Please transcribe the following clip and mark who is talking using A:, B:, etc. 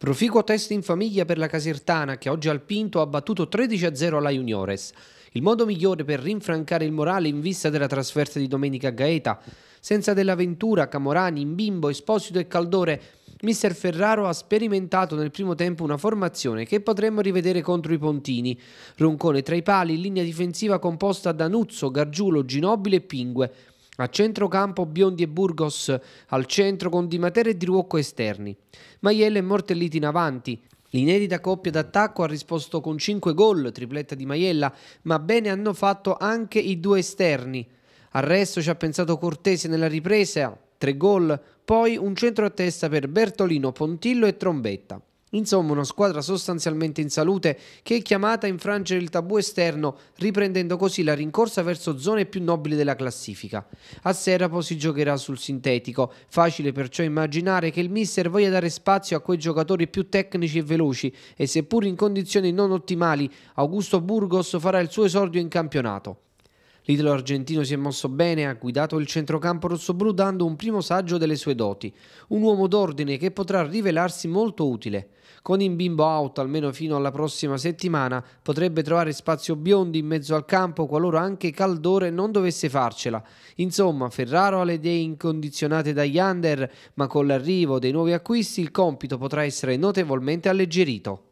A: Proficuo test in famiglia per la Casertana che oggi al Pinto ha battuto 13-0 alla Juniores. Il modo migliore per rinfrancare il morale in vista della trasferta di domenica a Gaeta. Senza Della Ventura, Camorani, Imbimbo, Esposito e Caldore, Mister Ferraro ha sperimentato nel primo tempo una formazione che potremmo rivedere contro i Pontini. Roncone tra i pali, linea difensiva composta da Nuzzo, Gargiulo, Ginobile e Pingue. A centrocampo Biondi e Burgos al centro con Di Matera e Di Ruocco esterni. Maiele e Mortelliti in avanti. L'inedita coppia d'attacco ha risposto con 5 gol, tripletta di Maiella, ma bene hanno fatto anche i due esterni. Al resto ci ha pensato Cortese nella ripresa, 3 gol, poi un centro a testa per Bertolino, Pontillo e Trombetta. Insomma, una squadra sostanzialmente in salute che è chiamata a infrangere il tabù esterno, riprendendo così la rincorsa verso zone più nobili della classifica. A Serapo si giocherà sul sintetico, facile perciò immaginare che il mister voglia dare spazio a quei giocatori più tecnici e veloci e seppur in condizioni non ottimali, Augusto Burgos farà il suo esordio in campionato. L'idolo argentino si è mosso bene, ha guidato il centrocampo rossobrù dando un primo saggio delle sue doti, un uomo d'ordine che potrà rivelarsi molto utile. Con in bimbo out almeno fino alla prossima settimana potrebbe trovare spazio Biondi in mezzo al campo qualora anche Caldore non dovesse farcela. Insomma, Ferraro ha le idee incondizionate dagli under, ma con l'arrivo dei nuovi acquisti il compito potrà essere notevolmente alleggerito.